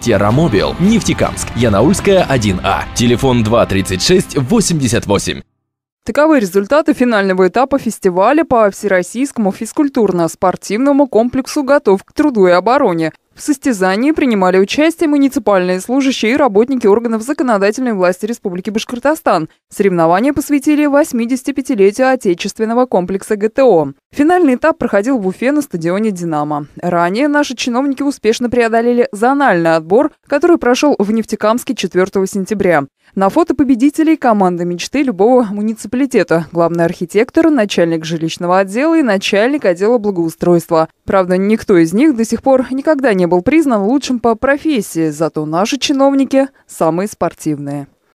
Террамобил, Нефтекамск, Янаульская 1А, телефон 236 88. Таковы результаты финального этапа фестиваля по Всероссийскому физкультурно-спортивному комплексу «Готов к труду и обороне». В состязании принимали участие муниципальные служащие и работники органов законодательной власти Республики Башкортостан. Соревнования посвятили 85-летию отечественного комплекса ГТО. Финальный этап проходил в Уфе на стадионе «Динамо». Ранее наши чиновники успешно преодолели зональный отбор, который прошел в Нефтекамске 4 сентября. На фото победителей команда мечты любого муниципалитета, главный архитектор, начальник жилищного отдела и начальник отдела благоустройства. Правда, никто из них до сих пор никогда не был признан лучшим по профессии, зато наши чиновники самые спортивные.